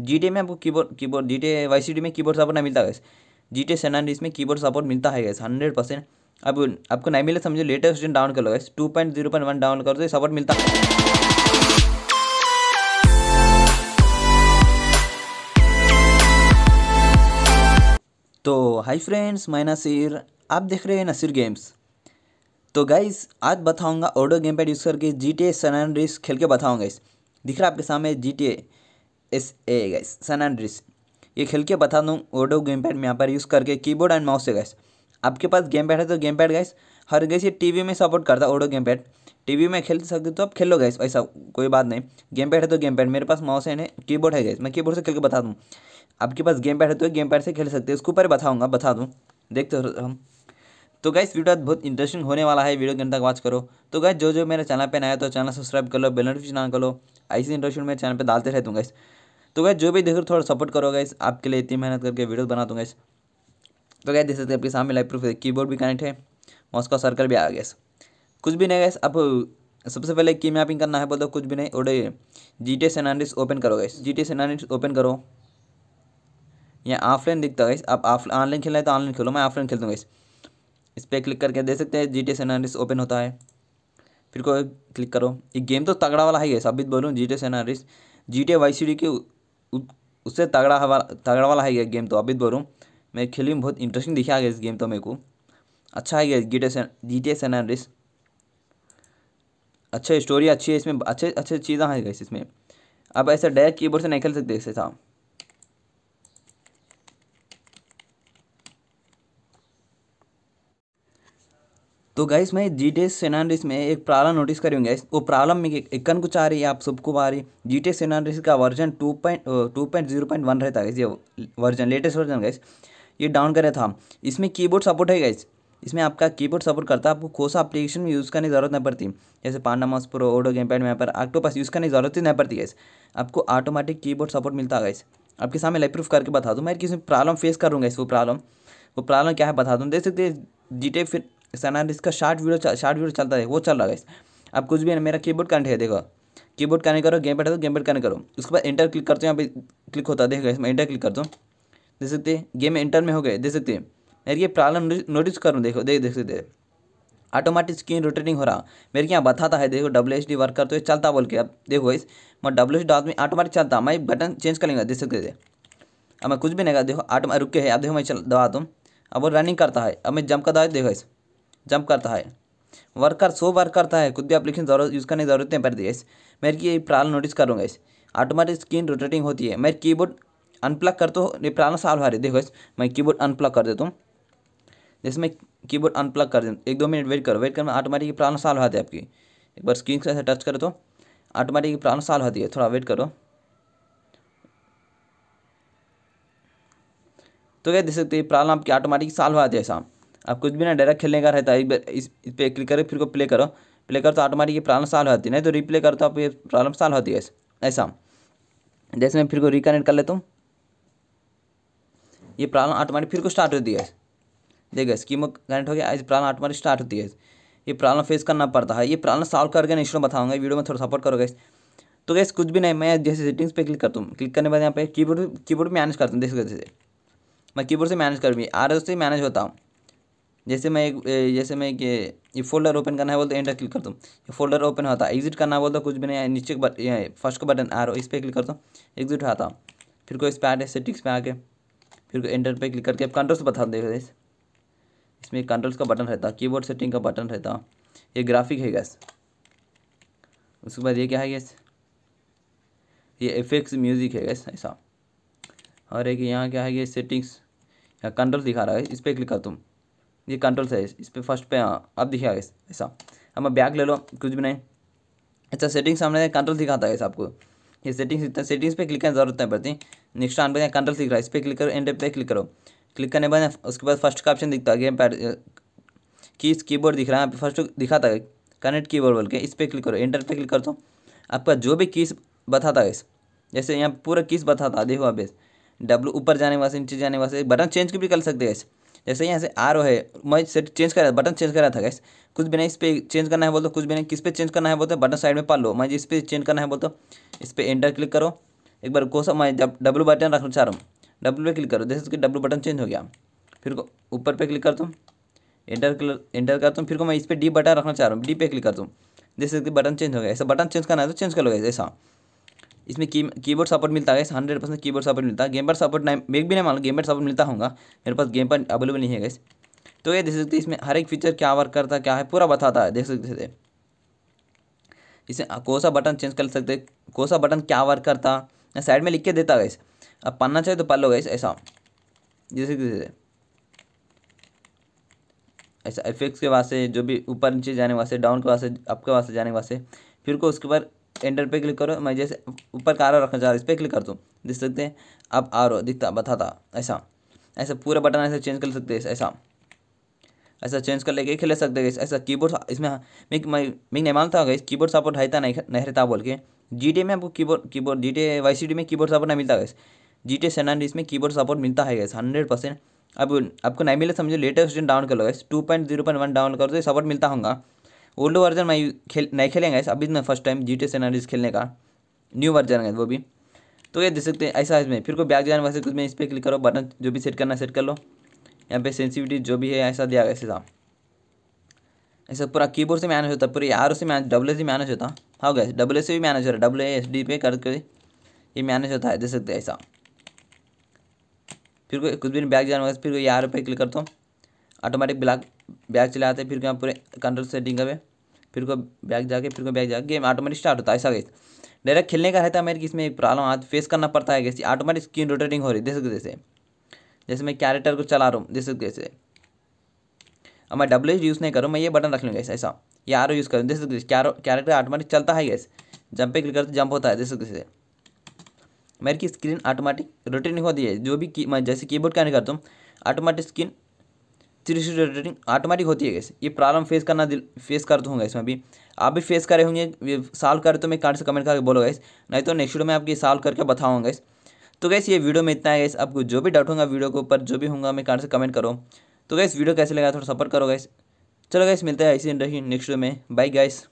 जी में आपको keyboard keyboard G T Y C D में कीबोर्ड सपोर्ट नहीं मिलता है जी टी सेनाडीज में कीबोर्ड सपोर्ट मिलता है गैस हंड्रेड परसेंट अब आपको नहीं मिले समझो लेटेस्ट वर्जन डाउन कर लो guys two point zero point one down कर दो सपोर्ट मिलता है तो हाय फ्रेंड्स मैं नसीर आप देख रहे हैं नसीर गेम्स तो गाइस आज बताऊंगा ऑडो गेम पैड यूज़ करके जी टी ए खेल के बताऊंगा इस दिख रहा है आपके सामने G T A S A guys San Andreas ये खेल के बता दूँ ओडो गेम पैड में यहाँ पर यूज़ करके कीबोर्ड एंड माउस से गैस आपके पास गेम पैड है तो गेम पैड गैस हर गैस ये वी में सपोर्ट करता ओडो गेम पैड वी में खेल सकते तो आप खेलो गैस ऐसा कोई बात नहीं गेम पैड है तो गेम पैड मेरे पास माउस है बोर्ड है गैस मैं बोर्ड से खेल के बता दूँ आपके पास गेम पैड है तो गेम पैड से खेल सकते हैं उसके ऊपर बताऊँगा बता दूँ देखते हो हम तो गाइस वीडियो बहुत इंटरेस्टिंग होने वाला है वीडियो के तक वॉच करो तो गाइस जो जो मेरे चैनल पे नया तो चैनल सब्सक्राइब कर लो बेल नोटिफिकेशन ऑन कर लो ऐसी इंटरेस्टिंग मेरे चैनल पे डालते रहते हूँ गाइस तो गैस जो भी देख रहे थोड़ा सपोर्ट करोगे इस आपके लिए इतनी मेहनत करके वीडियो बना दूंगा इस तो गैस देख सकते आपके सामने लाइव प्रूफ कीबोर्ड भी कनेक्ट है माउस का सर्कल भी आ गया कुछ भी नहीं गैस अब सबसे पहले की मैपिंग करना है बोलते कुछ भी नहीं और जी टी सेनानिस ओपन करो guys G T San Andreas open करो यहाँ ऑफलाइन दिखता है आप ऑनलाइन खेलना है तो ऑनलाइन खेलो मैं ऑफलाइन खेलता हूँ इस पर क्लिक करके देख सकते हैं जी टी एनालिस ओपन होता है फिर को क्लिक करो ये गेम तो तगड़ा वाला है गैस अभी बोलूँ जी टी एनालिस G T Y C D के उससे तगड़ा हवा तगड़ा वाला है यह गेम तो अबित तो बोलूँ मैं खेली में बहुत इंटरेस्टिंग दिखा गया इस गेम तो मेरे को अच्छा है G T S N and अच्छा स्टोरी अच्छी है इसमें अच्छे अच्छे चीज़ें हैं इसमें अब ऐसा डायरेक्ट कीबोर्ड से नहीं खेल सकते ऐसे था तो गाइस मैं जी टी सेनारिस में एक प्रॉब्लम नोटिस करी हूँ गाइस वो प्रॉब्लम में इक्कन कुछ आ रही है आप सबको आ रही है जी टी सेनारिस का version two point two point zero point one रहता है ये वर्जन लेटेस्ट वर्जन गाइस ये डाउन करे था इसमें कीबोर्ड सपोर्ट है गाइस इसमें आपका कीबोर्ड सपोर्ट करता है आपको कोसा एप्लीकेशन में यूज़ करने की जरूरत नहीं पड़ती जैसे पांडा मॉस प्रो ओडो गेम पैड मैपर पर आक्टोपास यूज़ करने की जरूरत ही नहीं पड़ती गाइस आपको ऑटोमेटिक कीबोर्ड सपोर्ट मिलता है गाइस आपके सामने लाइव प्रूफ करके बता दूँ मैं किसी प्रॉब्लम फेस करूँगा इस वो प्रॉब्लम वो प्रॉब्लम क्या है बता दूँ देख सकते जी टी सनार इसका शार्ट वीडियो शार्ट वीडियो चलता है वो चल रहा है अब कुछ भी है मेरा कीबोर्ड कनेक्ट है देखो कीबोर्ड कनेक्ट करो गेम पैड है तो गेम पैड कनेक्ट करो उसके बाद इंटर क्लिक करते हो यहाँ पे क्लिक होता है देखो इसमें इंटर क्लिक करता हूँ देख सकते हैं गेम इंटर में हो गए देख सकते हैं यार ये प्रॉब्लम नोटिस करूँ देखो देख देख सकते ऑटोमेटिक स्क्रीन रोटेटिंग हो रहा मेरे यहाँ बताता है देखो डब्ल्यू एच डी वर्क करते चलता बोल के अब देखो इस मैं डब्ल्यू एच डॉट में ऑटोमेटिक चलता मैं बटन चेंज कर लेंगे देख सकते थे अब मैं कुछ भी नहीं कहा देखो ऑटो रुके है अब देखो मैं चल दबाता हूँ अब वो रनिंग करता है अब मैं जंप का दबा देखो इस जंप करता है वर्कर सो वर्क करता है खुद भी अपलिकेशन जरूर यूज़ करने की जरूरत नहीं पड़ती है मेरे की ये प्रॉब्लम नोटिस करूँगा इस ऑटोमेटिक स्क्रीन रोटेटिंग होती है मैं कीबोर्ड अनप्लग करता हूँ ये प्रॉब्लम सॉल्व हो रही देखो इस मैं कीबोर्ड अनप्लग कर देता हूँ जैसे मैं कीबोर्ड अनप्लग कर देता एक दो मिनट वेट करो वेट करना ऑटोमेटिक प्रॉब्लम सॉल्व होती है आपकी एक बार स्क्रीन से टच करो तो ऑटोमेटिक प्रॉब्लम सॉल्व होती है थोड़ा वेट करो तो क्या देख सकते प्रॉब्लम आपकी ऑटोमेटिक सॉल्व हो जाती है शाम आप कुछ भी ना डायरेक्ट खेलने का रहता है एक बार इस पर क्लिक करो फिर को प्ले करो प्ले करो तो ऑटोमेटिक ये प्रॉब्लम सॉल्व होती है नहीं तो रिप्ले करो तो आप ये प्रॉब्लम सॉल्व होती है ऐसा जैसे मैं फिर को रिकनेक्ट कर लेता हूँ ये प्रॉब्लम ऑटोमेटिक फिर को स्टार्ट होती है देखिए स्कीम कनेक्ट हो गया ऐसी प्रॉब्लम ऑटोमेटिक स्टार्ट होती है ये प्रॉब्लम फेस करना पड़ता है ये प्रॉब्लम सॉल्व करके शुरू बताऊंगा वीडियो में थोड़ा सपोर्ट करोगे तो गैस कुछ भी नहीं मैं जैसे सेटिंग्स पे क्लिक करता हूँ क्लिक करने के बाद यहाँ पे कीबोर्ड कीबोर्ड मैनेज करता हूँ देख सकते मैं कीबोर्ड से मैनेज करूँगी आर आर से मैनेज होता हूँ जैसे मैं एक जैसे मैं एक ये फोल्डर ओपन करना है बोलते एंटर क्लिक करता हूँ ये फोल्डर ओपन होता है एग्जिट करना बोलता कुछ भी नहीं नीचे फर्स्ट का बटन आ रहा इस पर क्लिक करता हूँ एग्जिट होता फिर को इस पर आते सेटिक्स पे आके फिर को एंटर पे क्लिक करके अब कंट्रोल्स बता देगा इस इसमें कंट्रोल्स का बटन रहता की बोर्ड सेटिंग का बटन रहता ये ग्राफिक है गैस उसके बाद ये क्या है गैस ये एफेक्स म्यूज़िक है गैस ऐसा और एक यहाँ क्या है ये सेटिंग्स यहाँ कंट्रोल दिखा रहा है इस पर क्लिक करता हूँ ये कंट्रोल साइज इस पर फर्स्ट पे हाँ, अब दिखेगा ऐसा अब बैग ले लो कुछ भी नहीं अच्छा सेटिंग्स हमने कंट्रोल दिखाता है आपको ये सेटिंग्स इतना सेटिंग्स पे क्लिक करने जरूरत नहीं पड़ती नेक्स्ट आन पर कंट्रोल दिख रहा है इस पर क्लिक करो एंड पे क्लिक करो क्लिक करने बाद उसके बाद फर्स्ट का ऑप्शन दिखता है गेम पैड कीज कीबोर्ड दिख रहा है फर्स्ट दिखाता है कनेक्ट कीबोर्ड बोल के इस पर क्लिक करो एंटर पे क्लिक कर दो आपका जो भी कीस बताता है जैसे यहाँ पूरा कीस बताता है देखो आप डब्लू ऊपर जाने वाले नीचे जाने वाले बटन चेंज भी कर सकते हैं जैसे यहाँ से आर ओ है मैं सेट चेंज कर रहा था बटन चेंज कर रहा था गैस कुछ भी नहीं इस पर चेंज करना है बोलते कुछ भी नहीं किस पे चेंज करना है बोलते बटन साइड में पा लो मैं इस पर चेंज करना है बोलते इस पर एंटर क्लिक करो एक बार को मैं डब्लू बटन रखना चाह रहा हूँ डब्लू पे क्लिक करो जैसे कि डब्लू बटन चेंज हो गया फिर ऊपर पे क्लिक करता हूँ एंटर एंटर करता हूँ फिर को मैं इस पर डी बटन रखना चाह रहा हूँ डी पे क्लिक करता हूँ जैसे कि बटन चेंज हो गया ऐसा बटन चेंज करना है तो चेंज कर लो ऐसा इसमें की कीबोर्ड सपोर्ट मिलता है हंड्रेड परसेंट बोर्ड सपोर्ट मिलता है गेम पर सपोर्ट नहीं मैं भी नहीं मान गेम पर सपोर्ट मिलता होगा मेरे पास गेम पर अवेलेबल नहीं है गैस तो ये देख सकते इसमें हर एक फीचर क्या वर्क करता क्या है पूरा बताता है देख सकते थे इसमें कौन सा बटन चेंज कर सकते कौन सा बटन क्या वर्क करता साइड में लिख के देता गैस अब पढ़ना चाहिए तो पढ़ लो गैस ऐसा जैसे जैसे ऐसा इफेक्ट्स के वास्ते जो भी ऊपर नीचे जाने वास्ते डाउन के वास्ते अप के वास्ते जाने वास्ते फिर को उसके बाद एंटर पे क्लिक करो मैं जैसे ऊपर का आर रखना चाह रहा हूँ इस पर क्लिक कर दो देख सकते हैं अब आरो दिखता बताता ऐसा ऐसा पूरा बटन ऐसे चेंज कर सकते हैं ऐसा ऐसा चेंज कर लेके खेल सकते हैं ऐसा कीबोर्ड इसमें हाँ, मैं नहीं मानता होगा इस कीबोर्ड सपोर्ट है तो नहीं नहीं रहता बोल के जी में आपको keyboard keyboard G T Y C D में कीबोर्ड सपोर्ट नहीं मिलता है जी टी इसमें की कीबोर्ड सपोर्ट मिलता है गैस हंड्रेड परसेंट अब आपको नहीं मिले समझो लेटेस्ट डाउन कर लो guys two point zero point one down कर दो सपोर्ट मिलता होगा ओल्ड वर्जन मैं खेल नहीं खेलेंगे अभी तो मैं फर्स्ट टाइम जी टी एनालिस खेलने का न्यू वर्जन है वो भी तो ये देख सकते हैं ऐसा इसमें फिर कोई बैक जाने वैसे कुछ में इस पर क्लिक करो बटन जो भी सेट करना सेट कर लो यहाँ पे सेंसिविटी जो भी है ऐसा दिया गया ऐसा ऐसा पूरा कीबोर्ड से मैनेज होता है पूरे आर से मैनेज डब्ल्यू से मैनेज होता हाँ गए डब्ल्यू से भी मैनेज हो रहा है डब्ल्यू एस डी पे करके ये मैनेज होता है देख सकते हैं ऐसा फिर कोई कुछ दिन बैक जाने वैसे फिर कोई आर पे क्लिक करता हूँ ऑटोमेटिक ब्लैक बैग चले आते हैं फिर पूरे कंट्रोल सेटिंग पे फिर को बैग जाके फिर को बैग जाके गेम ऑटोमेटिक स्टार्ट होता है ऐसा गैस डायरेक्ट खेलने का रहता है मेरे इसमें एक प्रॉब्लम आज फेस करना पड़ता है कैसे ऑटोमेटिक स्क्रीन रोटेटिंग हो रही है देख जैसे जैसे मैं कैरेक्टर को चला रहा हूँ सकते जैसे अब मैं डब्ल्यू यूज़ नहीं करूँ मैं ये बटन रख लूँगा ऐसे ऐसा ये आर यूज़ करूँ देख सकते कैरेक्टर ऑटोमेटिक चलता है गैस जंप पे क्लिक करते जंप होता है सकते जैसे मेरे की स्क्रीन ऑटोमेटिक रोटेटिंग होती है जो भी मैं जैसे कीबोर्ड का नहीं करता हूँ automatic screen three state rating automatic होती है गैस ये प्रॉब्लम फेस करना दिल फेस कर दूँगा इसमें भी आप भी फेस करे होंगे सॉल्व करें तो मैं कार्ड से कमेंट करके बोलो गैस नहीं तो नेक्स्ट वीडियो में आपकी सॉल्व करके बताऊँगा गैस तो गैस ये वीडियो में इतना है गैस आपको जो भी डाउट होगा वीडियो के ऊपर जो भी होगा मैं कार्ड से कमेंट करो तो गैस वीडियो कैसे लगा थोड़ा सपोर्ट करो गैस चलो गैस मिलता है इसी नेक्स्ट वीडियो में बाई गैस